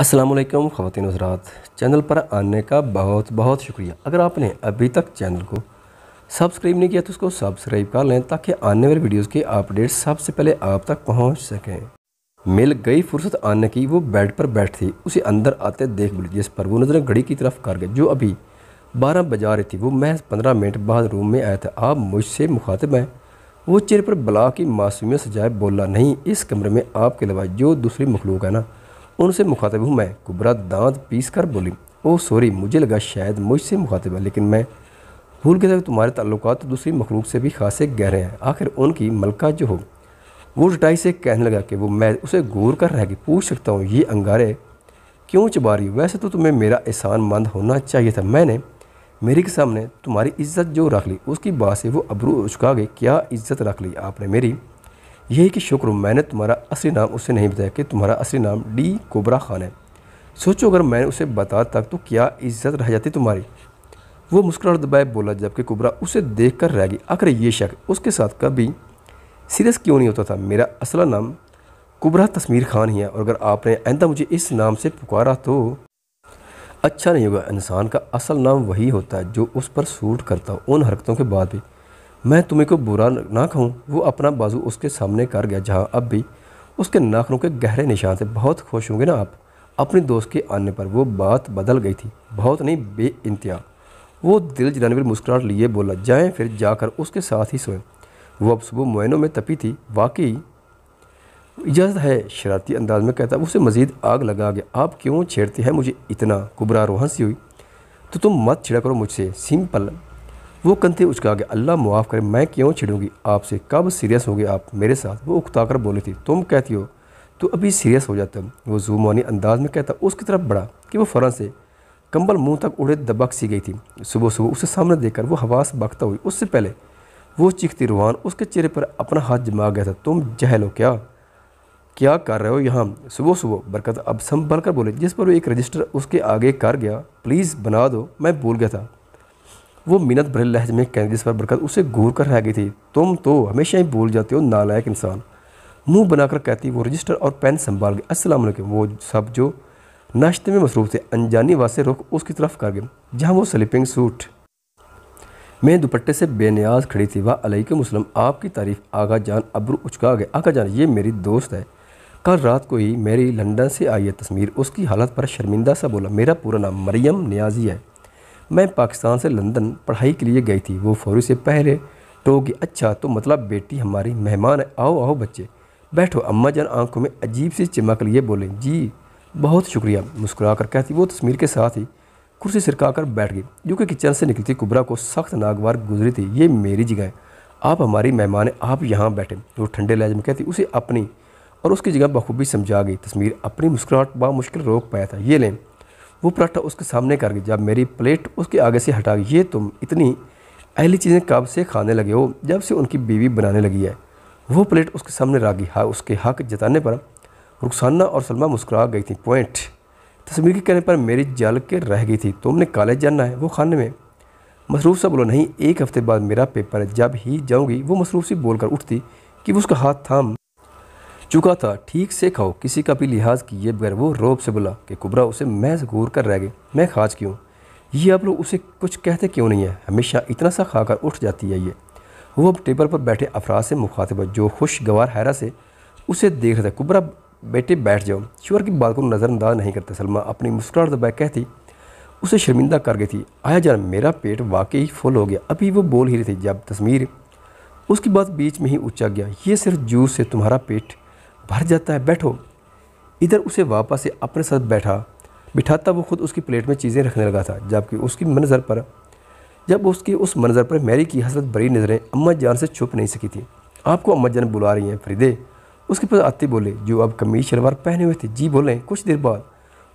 असलम ख़वान हजरात चैनल पर आने का बहुत बहुत शुक्रिया अगर आपने अभी तक चैनल को सब्सक्राइब नहीं किया तो उसको सब्सक्राइब कर लें ताकि आने वाले वीडियोस के अपडेट्स सबसे पहले आप तक पहुंच सकें मिल गई फुर्सत आने की वो बेड पर बैठ थी उसे अंदर आते देख बुली जिस पर वो नजर घड़ी की तरफ कर गई जो अभी बारह बजा रही थी वो महज पंद्रह मिनट बाद रूम में आया था आप मुझसे मुखातिब हैं वो चेहरे पर बला की मासूमियत सजाए बोला नहीं इस कमरे में आपके अलावा जो दूसरी मखलूक है ना उनसे मुखातिब हूँ मैं कुबरा दांत पीस कर बोली ओ सॉरी मुझे लगा शायद मुझसे मुखातिब है लेकिन मैं भूल गया तुम्हारे ताल्लुक तो दूसरी मखलूक से भी खासे गहरे हैं आखिर उनकी मलका जो हो वो रटाई से कहने लगा कि वो मैं उसे गौर कर रह गई पूछ सकता हूँ ये अंगारे क्यों चबा रही वैसे तो तुम्हें मेरा एहसान मंद होना चाहिए था मैंने मेरे के सामने तुम्हारी इज्जत जो रख ली उसकी बात से वो अबरू उचका गई क्या इज्जत रख ली आपने मेरी यही कि शुक्र मैंने तुम्हारा असली नाम उसे नहीं बताया कि तुम्हारा असली नाम डी कोबरा खान है सोचो अगर मैंने उसे बताता तो क्या इज्जत रह जाती तुम्हारी वो मुस्कुरा और दबाए बोला जबकि कुबरा उसे देख कर रह गई आखिर ये शक उसके साथ कभी सीरियस क्यों नहीं होता था मेरा असला नाम कुबरा तस्मीर खान ही है और अगर आपने आंदा मुझे इस नाम से पुकारा तो अच्छा नहीं होगा इंसान का असल नाम वही होता है जो उस पर सूट करता हो उन हरकतों के बाद भी मैं तुम्हें को बुरा ना कहूँ वो अपना बाजू उसके सामने कर गया जहाँ अब भी उसके नाखनों के गहरे निशान से बहुत खुश होंगे ना आप अपने दोस्त के आने पर वो बात बदल गई थी बहुत नहीं बे इंतहा वो दिल जनवर मुस्कुराट लिए बोला जाएं फिर जाकर उसके साथ ही सोएं वो अब सुबह मोयनों में तपी थी वाकई इजाज़त है शरारती अंदाज में कहता उसे मज़ीद आग लगा गया आप क्यों छेड़ती है मुझे इतना कुबरा रोहन सी हुई तो तुम मत छिड़ा करो मुझसे सिंपल वो कंधे उचका गया अल्लाह मुआफ़ करे मैं क्यों छिड़ूंगी आपसे कब सीरियस हो गए आप मेरे साथ वो उकता कर बोली थी तुम कहती हो तो अभी सीरियस हो जाता वो जूमानी अंदाज में कहता उसकी तरफ बढ़ा कि वो फ़ौरन से कंबल मुंह तक उड़े दबक सी गई थी सुबह सुबह उसे सामने देखकर वो हवास बकता हुई उससे पहले वो चीखती रूहान उसके चेहरे पर अपना हाथ जमा गया था तुम जहल हो क्या क्या कर रहे हो यहाँ सुबह सुबह बरकत अब संभल कर बोले जिस पर वो एक रजिस्टर उसके आगे कर गया प्लीज़ बना दो मैं भूल गया था वो मिनत भरे लहज में जिस पर बरकत उसे घूर कर रह गई थी तुम तो हमेशा ही भूल जाते हो नालायक इंसान मुंह बनाकर कहती वो रजिस्टर और पेन संभाल गए अस्सलाम वालेकुम वो सब जो नाश्ते में मसरूफ़ थे अनजानी वासे रुख उसकी तरफ कर गए जहाँ वो स्लीपिंग सूट मैं दुपट्टे से बेनियाज खड़ी थी वह अलैक मुस्लिम आपकी तारीफ आगा जान अबरू उचका गए आगा जान ये मेरी दोस्त है कल रात को ही मेरी लंदन से आई है तस्वीर उसकी हालत पर शर्मिंदा सा बोला मेरा पूरा नाम मरियम न्याजी है मैं पाकिस्तान से लंदन पढ़ाई के लिए गई थी वो फौरी से पहले टोगी अच्छा तो मतलब बेटी हमारी मेहमान है आओ आओ बच्चे बैठो अम्मा जान आंखों में अजीब सी चमक लिए बोले जी बहुत शुक्रिया मुस्कुरा कर कहती वो तस्वीर के साथ ही कुर्सी सिरका कर बैठ गई जो कि किचन से निकलती कुबरा को सख्त नागवार गुजरी थी ये मेरी जगह है आप हमारी मेहमान आप यहाँ बैठे वो ठंडे लहज में कहती उसे अपनी और उसकी जगह बखूबी समझा गई तस्वीर अपनी मुस्कुराहट बामुश्किल रोक पाया था ये लें वो पराठा उसके सामने कर गई जब मेरी प्लेट उसके आगे से हटा गई ये तुम इतनी अहली चीज़ें कब से खाने लगे हो जब से उनकी बीवी बनाने लगी है वो प्लेट उसके सामने रागी हा उसके हक जताने पर रुखसाना और सलमा मुस्कुरा गई थी पॉइंट तस्वीर के कहने पर मेरी जल के रह गई थी तुमने कॉलेज जाना है वो खाने में मसरूफ़ सा बोलो नहीं एक हफ़्ते बाद मेरा पेपर है जब ही जाऊँगी वो मसरूफ़ सी बोलकर उठती कि वो उसका हाथ थाम चुका था ठीक से खाओ किसी का भी लिहाज किए बगैर वो रोब से बोला कि कुबरा उसे मैं घूर कर रह गई मैं खाज क्यों ये आप लोग उसे कुछ कहते क्यों नहीं है हमेशा इतना सा खाकर उठ जाती है ये वो अब टेबल पर बैठे अफराज से मुखातिब जो खुशगवार हैरा से उसे देख रहा था कुबरा बेटे बैठ जाओ शिवर की बात को नज़रअंदाज नहीं करता सलमा अपनी मुस्कुराहट दबाए कहती उसे शर्मिंदा कर गई थी आया जान मेरा पेट वाकई फुल हो गया अभी वो बोल ही रही थी जब तस्मीर उसकी बात बीच में ही ऊँचा गया ये सिर्फ जूस से तुम्हारा पेट भर जाता है बैठो इधर उसे वापस से अपने साथ बैठा बिठाता वो खुद उसकी प्लेट में चीज़ें रखने लगा था जबकि उसकी मंजर पर जब उसकी उस मंजर पर मैरी की हसरत बड़ी नज़रें अम्मा जान से छुप नहीं सकी थी आपको अम्मा जान बुला रही हैं फरीदे उसके पास आते बोले जो अब कमीज शलवार पहने हुए थे जी बोले कुछ देर बाद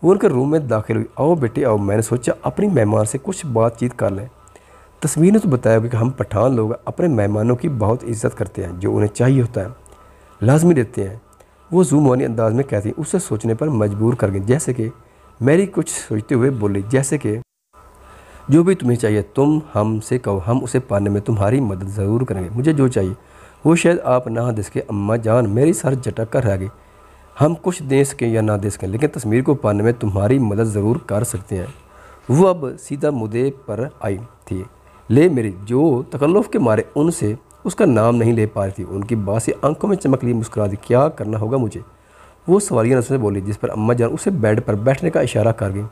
वो उनके रूम में दाखिल हुई आओ बेटे आओ मैंने सोचा अपनी मेहमान से कुछ बातचीत कर लें तस्वीर ने तो बताया कि हम पठान लोग अपने मेहमानों की बहुत इज्जत करते हैं जो उन्हें चाहिए होता है लाजमी देते हैं वो जूम वाली अंदाज में कहती उसे सोचने पर मजबूर कर गई जैसे कि मेरी कुछ सोचते हुए बोली जैसे कि जो भी तुम्हें चाहिए तुम हमसे कहो हम उसे पाने में तुम्हारी मदद ज़रूर करेंगे मुझे जो चाहिए वो शायद आप ना दे सके अम्मा जान मेरी सर झटक कर रह गई हम कुछ दे सकें या ना दे सकें लेकिन तस्वीर को पाने में तुम्हारी मदद ज़रूर कर सकते हैं वो अब सीधा मुद्दे पर आई थी ले मेरी जो तकल्लुफ़ के मारे उनसे उसका नाम नहीं ले पा रही थी उनकी बात से आंखों में चमक ली मुस्कुरा दी क्या करना होगा मुझे वो सवालिया नजर से बोली जिस पर अम्मा जान उसे बेड पर बैठने का इशारा कर गई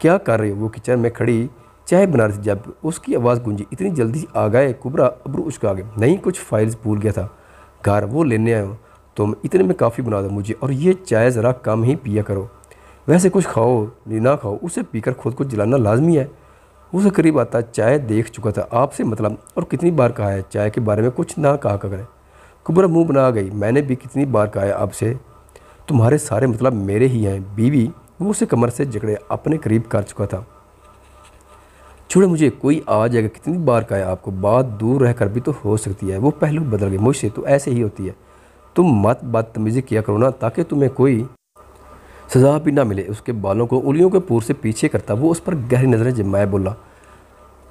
क्या कर रही हो वो किचन में खड़ी चाय बना रही थी जब उसकी आवाज़ गूंजी इतनी जल्दी आ गए कुबरा अबरू आ गए नहीं कुछ फाइल्स भूल गया था घर वो लेने आए तुम इतने में काफ़ी बना दो मुझे और ये चाय ज़रा कम ही पिया करो वैसे कुछ खाओ ना खाओ उसे पीकर खुद को जलाना लाजमी है उसे करीब आता चाय देख चुका था आपसे मतलब और कितनी बार कहा है चाय के बारे में कुछ ना कहा करें कुबरा मुंह बना गई मैंने भी कितनी बार कहा है आपसे तुम्हारे सारे मतलब मेरे ही हैं बीवी वो उसे कमर से जकड़े अपने करीब कर चुका था छोड़े मुझे कोई आ जाएगा कितनी बार कहा है आपको बात दूर रह भी तो हो सकती है वो पहलू बदल गए मुझसे तो ऐसे ही होती है तुम मत बदतमीज़ी किया करो ना ताकि तुम्हें कोई सजा भी ना मिले उसके बालों को उलियों के पूर से पीछे करता वो उस पर गहरी नज़रें जमाए बोला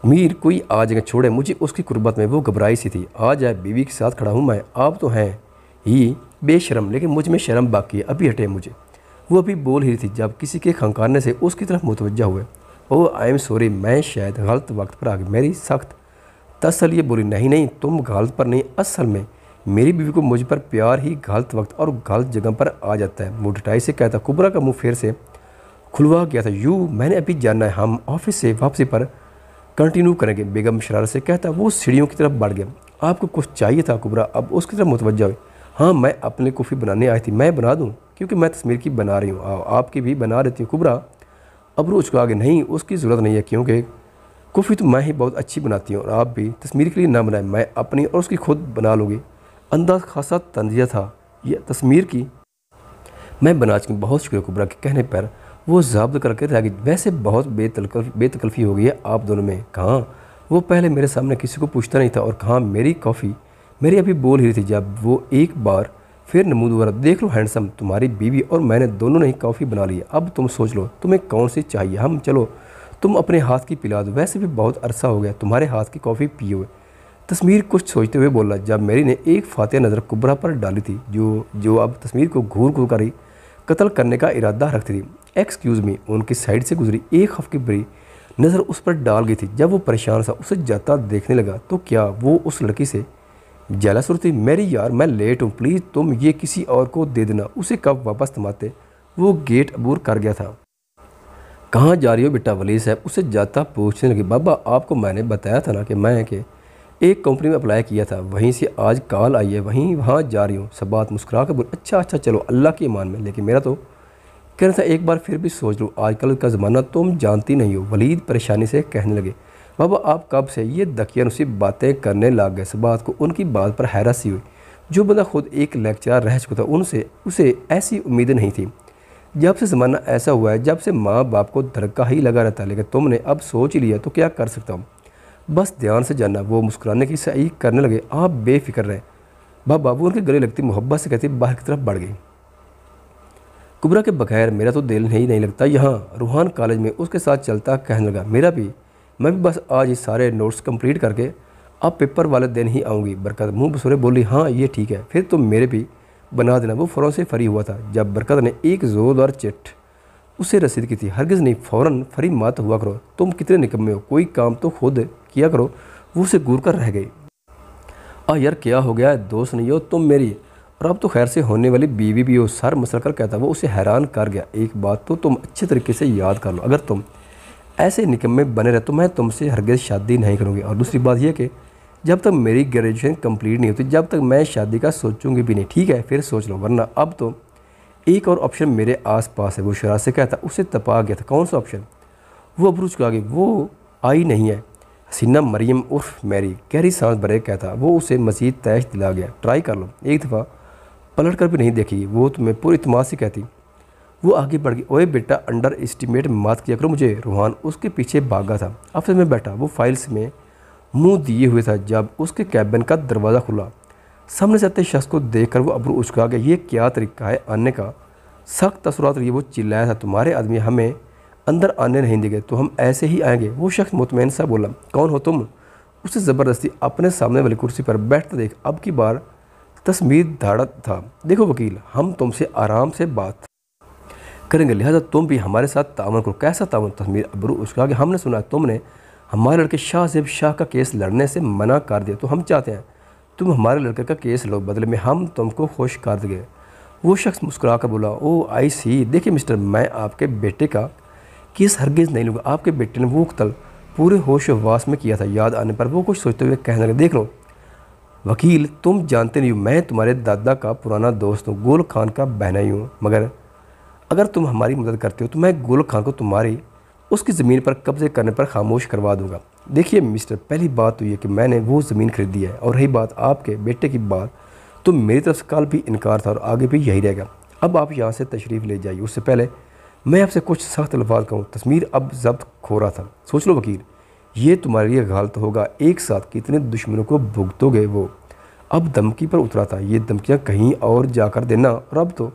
मीर कोई आ जाए छोड़े मुझे उसकी कुर्बत में वो घबराई सी थी आ जाए बीवी के साथ खड़ा हूँ मैं आप तो हैं ही बेशरम लेकिन मुझ में शर्म बाकी है अभी हटे मुझे वो अभी बोल ही थी जब किसी के खंकारने से उसकी तरफ मुतवजा हुए ओ आई एम सॉरी मैं शायद गलत वक्त पर आ गई मेरी सख्त तसल ये बोली नहीं नहीं तुम गलत पर नहीं असल में मेरी बीवी को मुझ पर प्यार ही गलत वक्त और गलत जगह पर आ जाता है वो डटाई से कहता कुबरा का मुंह फिर से खुलवा गया था यू मैंने अभी जाना है हम ऑफिस से वापसी पर कंटिन्यू करेंगे बेगम शरारत से कहता वो सीढ़ियों की तरफ बढ़ गया आपको कुछ चाहिए था कुबरा अब उसकी तरफ मुतवजा हुई हाँ मैं अपने कॉफ़ी बनाने आई थी मैं बना दूँ क्योंकि मैं तस्मीर की बना रही हूँ आपकी भी बना रही हूँ कुबरा अब रोज को आगे नहीं उसकी ज़रूरत नहीं है क्योंकि कॉफ़ी तो मैं ही बहुत अच्छी बनाती हूँ और आप भी तस्मीर के लिए ना बनाएं मैं अपनी और उसकी खुद बना लूँगी अंदाज खासा तंजिया था यह तस्मीर की मैं बनाज की बहुत शुक्र कुबरा के कहने पर वो जब्त करके रह गई वैसे बहुत बेतल बेतकल्फी हो गई है आप दोनों में कहाँ वो पहले मेरे सामने किसी को पूछता नहीं था और कहाँ मेरी कॉफ़ी मेरी अभी बोल ही थी जब वो एक बार फिर नमूद हुआ देख लो हैंडसम तुम्हारी बीवी और मैंने दोनों ने ही कॉफ़ी बना ली अब तुम सोच लो तुम्हें कौन सी चाहिए हम चलो तुम अपने हाथ की पिला दो वैसे भी बहुत अरसा हो गया तुम्हारे हाथ की कॉफ़ी पियो हुए तस्मीर कुछ सोचते हुए बोला जब मेरी ने एक फातह नज़र कुबरा पर डाली थी जो जो अब तस्मीर को घूर घूर कर कत्ल करने का इरादा रखती थी एक्सक्यूज़ मी उनकी साइड से गुजरी एक हफ्ते बड़ी नज़र उस पर डाल गई थी जब वो परेशान सा उसे जाता देखने लगा तो क्या वो उस लड़की से जलास थी मेरी यार मैं लेट हूँ प्लीज़ तुम ये किसी और को दे देना उसे कब वापस थमाते वो गेट अबूर कर गया था कहाँ जा रही हो बेटा वली साहब उसे जाता पूछने लगी बाबा आपको मैंने बताया था ना कि मैं के एक कंपनी में अप्लाई किया था वहीं से आज कॉल आई है वहीं वहाँ जा रही हूँ सब बात मुस्कुरा कर बोल अच्छा अच्छा चलो अल्लाह के ईमान में लेकिन मेरा तो कह रहा था एक बार फिर भी सोच लो आजकल का ज़माना तुम जानती नहीं हो वलीद परेशानी से कहने लगे बाबा आप कब से ये दकिया उसी बातें करने लग गए बात को उनकी बात पर हैरत सी हुई जो बंदा खुद एक लेक्चरार रह चुका था उनसे उसे ऐसी उम्मीदें नहीं थी जब से ज़माना ऐसा हुआ है जब से माँ बाप को धड़का ही लगा रहता है लेकिन तुमने अब सोच लिया तो क्या कर सकता हूँ बस ध्यान से जानना वो मुस्कुराने की सही करने लगे आप बेफिक्र रहें बाप बाबू उनके गले लगती मोहब्बत से कहती बाहर की तरफ बढ़ गई कुबरा के बगैर मेरा तो दिल नहीं नहीं लगता यहाँ रूहान कॉलेज में उसके साथ चलता कहने लगा मेरा भी मैं भी बस आज ही सारे नोट्स कंप्लीट करके अब पेपर वाले दिन ही आऊँगी बरकत मुँह बसुरे बोली हाँ ये ठीक है फिर तुम तो मेरे भी बना देना वो फ़ौरन से फरी हुआ था जब बरकत ने एक ज़ोरदार चिट उसे रसीद की थी हरगिज़ नहीं फ़ौरन फरी मात हुआ करो तुम कितने निकम्मे हो कोई काम तो खुद किया करो वो उसे घूर कर रह गई आ यार क्या हो गया दोस्त नहीं हो तुम मेरी और अब तो खैर से होने वाली बीवी भी हो सर मसल कर कहता वो उसे हैरान कर गया एक बात तो तुम अच्छे तरीके से याद कर लो अगर तुम ऐसे निकम्मे में बने रहे तो मैं तुमसे हरगज़ शादी नहीं करूँगी और दूसरी बात यह कि जब तक मेरी ग्रेजुएशन कंप्लीट नहीं होती जब तक मैं शादी का सोचूंगी भी नहीं ठीक है फिर सोच लो वरना अब तो एक और ऑप्शन मेरे आस पास है वो शराब से कहता उसे तपा गया था कौन सा ऑप्शन वो अब्रू आ गई वो आई नहीं है सीना मरीम उर्फ मैरी गहरी सांस भरे कहता वो उसे मजीद तैश दिला गया ट्राई कर लो एक दफ़ा पलट कर भी नहीं देखी वो तुम्हें तो पूरी इतमाद से कहती वो आगे बढ़ गई ओए बेटा अंडर एस्टिमेट मात किया करो मुझे रूहान उसके पीछे भागा था ऑफिस में बैठा वो फाइल्स में मुंह दिए हुए था जब उसके कैबिन का दरवाज़ा खुला सामने से आते शख्स को देख कर वो अबरू उछका गया ये क्या तरीका है आने का सख्त तसरात लिए वो चिल्लाया था तुम्हारे आदमी हमें अंदर आने नहीं देंगे तो हम ऐसे ही आएंगे वो शख्स मुतमैन सा बोला कौन हो तुम उसे ज़बरदस्ती अपने सामने वाली कुर्सी पर बैठते देख अब की बार तस्मीर धाड़ा था देखो वकील हम तुमसे आराम से बात करेंगे लिहाजा तुम भी हमारे साथ तावन करो कैसा तावन तस्मीर अबरू उसका कि हमने सुना तुमने हमारे लड़के शाह जेब शाह का केस लड़ने से मना कर दिया तो हम चाहते हैं तुम हमारे लड़के का केस लो बदले में हम तुमको खुश कर देंगे वो शख्स मुस्कुरा कर बोला ओ आई सी देखिए मिस्टर मैं आपके बेटे का किस हरगिज़ नहीं लूँगा आपके बेटे ने वो कतल पूरे होश वास में किया था याद आने पर वो कुछ सोचते हुए कहने लगे देख लो वकील तुम जानते नहीं हो मैं तुम्हारे दादा का पुराना दोस्त हूँ गोल खान का बहना ही हूँ मगर अगर तुम हमारी मदद करते हो तो मैं गोल खान को तुम्हारी उसकी ज़मीन पर कब्ज़े करने पर खामोश करवा दूंगा देखिए मिस्टर पहली बात तो ये कि मैंने वो ज़मीन खरीदी है और रही बात आपके बेटे की बात तो मेरी तरफ से कल भी इनकार था और आगे भी यही रहेगा अब आप यहाँ से तशरीफ़ ले जाइए उससे पहले मैं आपसे कुछ सख्त अल्फाज कहूँ तस्मीर अब जब्त खो रहा था सोच लो वकील ये तुम्हारे लिए गलत तो होगा एक साथ कितने दुश्मनों को भुगतोगे वो अब धमकी पर उतरा था ये धमकियाँ कहीं और जाकर देना और अब तो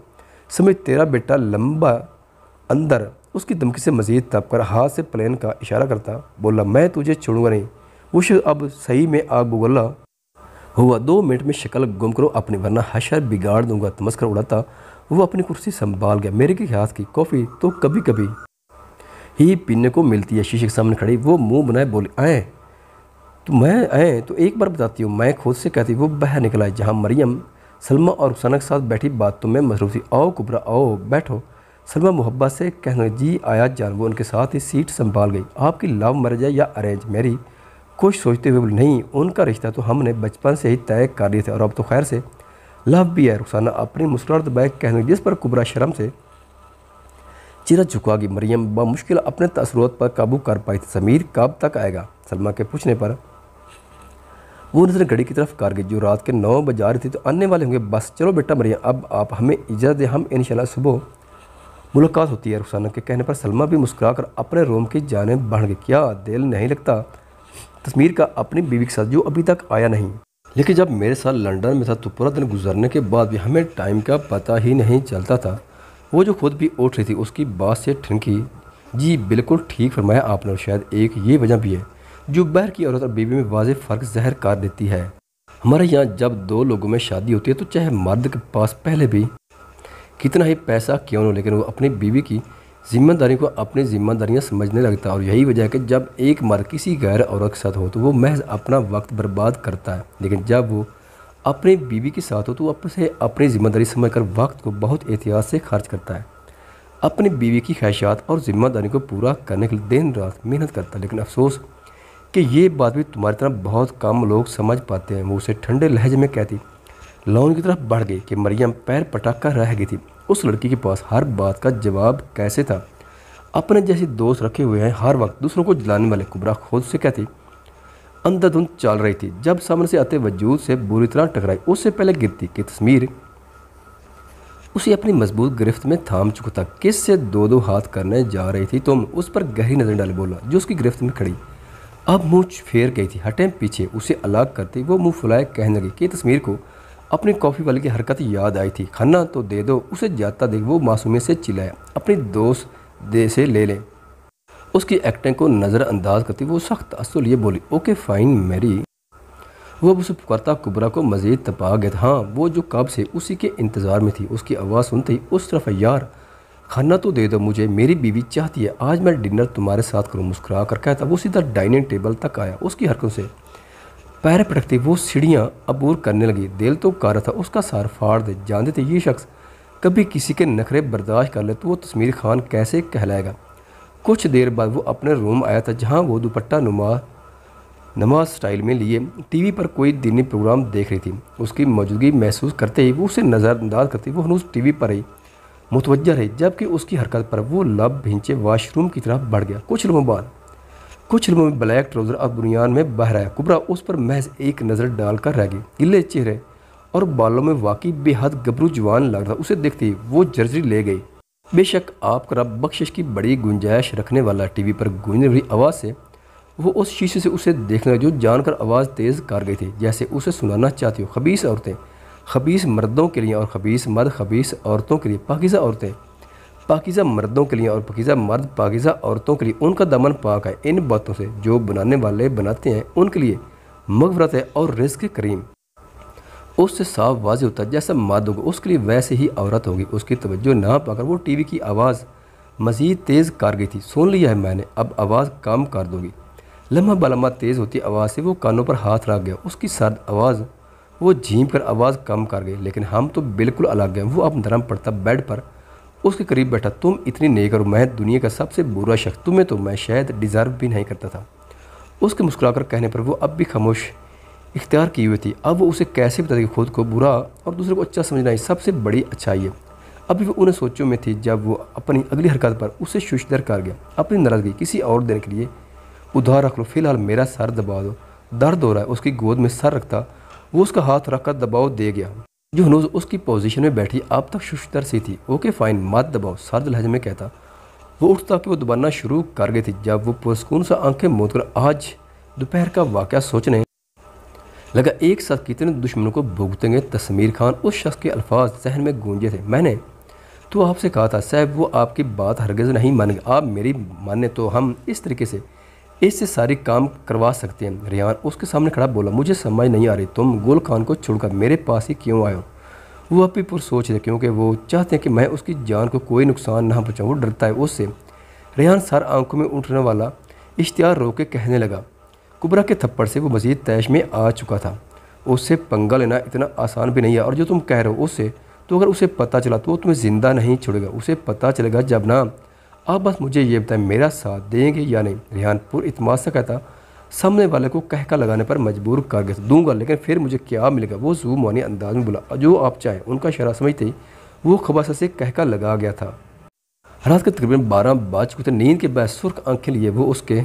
समझ तेरा बेटा लंबा अंदर उसकी धमकी से मजीद तप कर हाथ से प्लेन का इशारा करता बोला मैं तुझे छोड़ूंगा नहीं वो अब सही में आग बुगला हुआ दो मिनट में शक्ल गुम करो अपने वरना हशर बिगाड़ दूंगा तमस्कर उड़ाता वो अपनी कुर्सी संभाल गया मेरे के ख्याल की कॉफ़ी तो कभी कभी ही पीने को मिलती है शीशे के सामने खड़ी वो मुंह बनाए बोले आए तो मैं आए तो एक बार बताती हूँ मैं खुद से कहती वो बाहर निकला जहाँ मरियम सलमा और रुखसाना के साथ बैठी बात तो मैं मसरूफ़ थी आओ कुबरा आओ बैठो सलमा मोहब्बत से कहने जी आया जान वो उनके साथ ही सीट संभाल गई आपकी लव मैरिज है या अरेंज मेरी कुछ सोचते हुए बोले नहीं उनका रिश्ता तो हमने बचपन से ही तय कर लिया था और अब तो खैर से लव भी है रुखसाना अपनी मुस्कुराहट तो बैग कहने जिस पर कुबरा शर्म से चिरा झुका गई मरियम मुश्किल अपने तसरूत पर काबू कर पाई थी समीर कब तक आएगा सलमा के पूछने पर वो नजर घड़ी की तरफ कार गई जो रात के नौ बजे आ रही थी तो आने वाले होंगे बस चलो बेटा मरियम अब आप हमें इजाज़त दें हम इन सुबह मुलाकात होती है रुखसाना के कहने पर सलमा भी मुस्कुरा कर अपने रूम की जानब बढ़ गई क्या दिल नहीं लगता तस्मीर का अपनी बीवी के साथ जो अभी तक आया नहीं लेकिन जब मेरे साथ लंदन में था तो पूरा दिन गुजरने के बाद भी हमें टाइम का पता ही नहीं चलता था वो जो खुद भी उठ रही थी उसकी बात से ठिनकी जी बिल्कुल ठीक फरमाया आपने और शायद एक ये वजह भी है जो बहर की औरत और बीवी में वाज फ़र्क जहर कर देती है हमारे यहाँ जब दो लोगों में शादी होती है तो चाहे मर्द के पास पहले भी कितना ही पैसा क्यों न लेकिन वो अपनी बीवी की जिम्मेदारी को अपनी जिम्मेदारियाँ समझने लगता है और यही वजह है कि जब एक मर्द किसी गैर औरत के साथ हो तो वो महज अपना वक्त बर्बाद करता है लेकिन जब वो अपनी बीवी के साथ हो तो अपने अपनी जिम्मेदारी समझकर वक्त को बहुत एहतियात से खर्च करता है अपनी बीवी की ख्वाहिशात और जिम्मेदारी को पूरा करने के लिए दिन रात मेहनत करता है लेकिन अफसोस कि ये बात भी तुम्हारी तरह बहुत कम लोग समझ पाते हैं वो उसे ठंडे लहजे में कहती लौन की तरफ बढ़ गई कि मरियम पैर पटक कर रह गई थी उस लड़की के पास हर बात का जवाब कैसे था अपने जैसे दोस्त रखे हुए हैं हर वक्त दूसरों को जलाने वाले कुबरा खुद से कहती अंधाधुंध चल रही थी जब सामने से आते वजूद से बुरी तरह टकराई उससे पहले गिरती की तस्वीर उसे अपनी मजबूत गिरफ्त में थाम चुका था किस से दो दो हाथ करने जा रही थी तुम उस पर गहरी नज़र डाले बोला जो उसकी गिरफ्त में खड़ी अब मुँह फेर गई थी हटें पीछे उसे अलग करती वो मुँह फुलाए कहने लगी कि तस्वीर को अपने कॉफ़ी वाले की हरकत याद आई थी खाना तो दे दो उसे जाता देख वो मासूमे से चिल्लाया अपने दोस्त दे से ले लें उसकी एक्टिंग को नज़रअंदाज करती वो सख्त असूल ये बोली ओके फाइन मेरी वो उस पुकारता कुबरा को मज़ीद तपा गया था हाँ वो जो कब से उसी के इंतज़ार में थी उसकी आवाज़ सुनते ही उस तरफ यार खाना तो दे दो मुझे मेरी बीवी चाहती है आज मैं डिनर तुम्हारे साथ करूँ मुस्कुरा कर कहता वो सीधा डाइनिंग टेबल तक आया उसकी हरकत से पैर पटकते वो सीढ़ियाँ अबूर करने लगी दिल तो कर रहा था उसका सार फाड़ दे जानते थे ये शख्स कभी किसी के नखरे बर्दाश्त कर ले तो वो तस्मीर खान कैसे कहलाएगा कुछ देर बाद वो अपने रूम आया था जहाँ वो दुपट्टा नुमा नमाज स्टाइल में लिए टीवी पर कोई दिनी प्रोग्राम देख रही थी उसकी मौजूदगी महसूस करते ही वो उसे नज़रअंदाज करती वो हनूस टीवी पर ही मुतवजह रही जबकि उसकी हरकत पर वो लब भिंचे वाशरूम की तरफ बढ़ गया कुछ लोगों बाद कुछ लोगों में ब्लैक ट्राउज़र अब बुनियाद में बहराया कुबरा उस पर महज एक नज़र डालकर रह गई गिले चेहरे और बालों में वाकई बेहद गबरू जवान लग रहा उसे देखते ही वो जर्जरी ले गई बेशक आपका रब बख्शिश की बड़ी गुंजाइश रखने वाला टीवी पर गूंजने वाली आवाज़ से वो उस शीशे से उसे देखने जो जानकर आवाज़ तेज़ कर गई थी जैसे उसे सुनाना चाहती हो खबीस औरतें खबीस मर्दों के लिए और खबीस मर्द खबीस औरतों के लिए पाकिजा औरतें पाकिज़ा मर्दों के लिए और पाकिज़ा मर्द पाकिज़ा औरतों के लिए उनका दमन पाक है इन बातों से जो बनाने वाले बनाते हैं उनके लिए मगफरत है और रिस्क करीम उससे साफ वाज होता है जैसा माद होगा उसके लिए वैसे ही औरत होगी उसकी तवज्जो ना पाकर वो वी की आवाज़ मज़ीद तेज़ कर गई थी सुन लिया है मैंने अब आवाज़ कम कर दूंगी लम्हा बलम्हा तेज़ होती आवाज़ से वो कानों पर हाथ रख गया उसकी सर्द आवाज़ वो झीम कर आवाज़ कम कर गई लेकिन हम तो बिल्कुल अलग गए वो अब धर्म पड़ता बेड पर उसके करीब बैठा तुम इतनी नेक और मैं दुनिया का सबसे बुरा शख्स तुम्हें तो मैं शायद डिज़र्व भी नहीं करता था उसके मुस्कुराकर कहने पर वो अब भी खामोश इख्तियार की हुई थी अब वो उसे कैसे बताती खुद को बुरा और दूसरे को अच्छा समझना ही सबसे बड़ी अच्छाई है अभी वो उन्हें सोचों में थी जब वो अपनी अगली हरकत पर उसे शुशदर कर गया अपनी नाराज़गी किसी और देने के लिए उधार रख लो फिलहाल मेरा सर दबा दो दर्द हो रहा है उसकी गोद में सर रखता वो उसका हाथ रखकर दबाव दे गया जो हनूज उसकी पोजीशन में बैठी अब तक शुशतर सी थी ओके फाइन मत दबाओ सर्द लहजे में कहता वो उठता कि वो दबाना शुरू कर गई थी जब वो पुरस्कून सा आंखें मोद कर आज दोपहर का वाक़ सोचने लगा एक साथ कितने दुश्मनों को भुगतेंगे तस्मीर खान उस शख्स के अल्फाज जहन में गूंजे थे मैंने तो आपसे कहा था साहब वो आपकी बात हरगज़ नहीं मानेगा आप मेरी माने तो हम इस तरीके से इससे सारे काम करवा सकते हैं रेहान उसके सामने खड़ा बोला मुझे समझ नहीं आ रही तुम गुल खान को छोड़कर मेरे पास ही क्यों आयो वो अभी पुर सोच रहे क्योंकि वो चाहते हैं कि मैं उसकी जान को कोई नुकसान ना पहुँचाऊँ वो डरता है उससे रेहान सर आंखों में उठने वाला इश्तियार रो के कहने लगा कुबरा के थप्पड़ से वो मजीद तैश में आ चुका था उससे पंगा लेना इतना आसान भी नहीं है और जो तुम कह रहे हो उससे तो अगर उसे पता चला तो वो तुम्हें ज़िंदा नहीं छोड़ेगा उसे पता चलेगा जब ना आप बस मुझे ये बताएं मेरा साथ देंगे या नहीं रिहानपुर इतमाद से कहता सामने वाले को कहका लगाने पर मजबूर कर गया दूंगा लेकिन फिर मुझे क्या मिलेगा वो मानी अंदाज में बोला जो आप चाहें उनका शराब समझते ही वो खबासा से कहका लगा गया था रात के तकरीबन बारह बज चुके थे नींद के बाद सुर्ख आंखें लिए वो उसके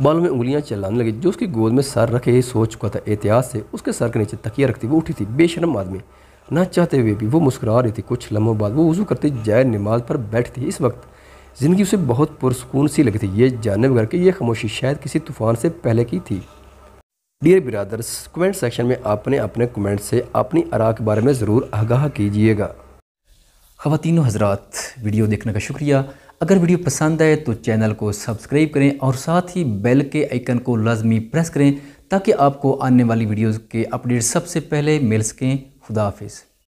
बालों में उंगलियां चलाने लगी जो उसकी गोद में सर रखे ही सो चुका था एहतियात से उसके सर के नीचे तकिया रखती वो उठी थी बेशरम आदमी ना चाहते हुए भी वो मुस्कुरा रही थी कुछ लम्हों बाद वो वज़ू करती जाय नमाज पर बैठती इस वक्त ज़िंदगी उसे बहुत पुरसकून सी लगी थी ये जानने वगैरह कि यह खामोशी शायद किसी तूफ़ान से पहले की थी डियर ब्रादर्स कमेंट सेक्शन में आपने अपने कमेंट से अपनी आरा के बारे में ज़रूर आगाह कीजिएगा खातिन हजरात वीडियो देखने का शुक्रिया अगर वीडियो पसंद आए तो चैनल को सब्सक्राइब करें और साथ ही बेल के आइकन को लाजमी प्रेस करें ताकि आपको आने वाली वीडियोज़ के अपडेट सबसे पहले मिल सकें खुदाफिज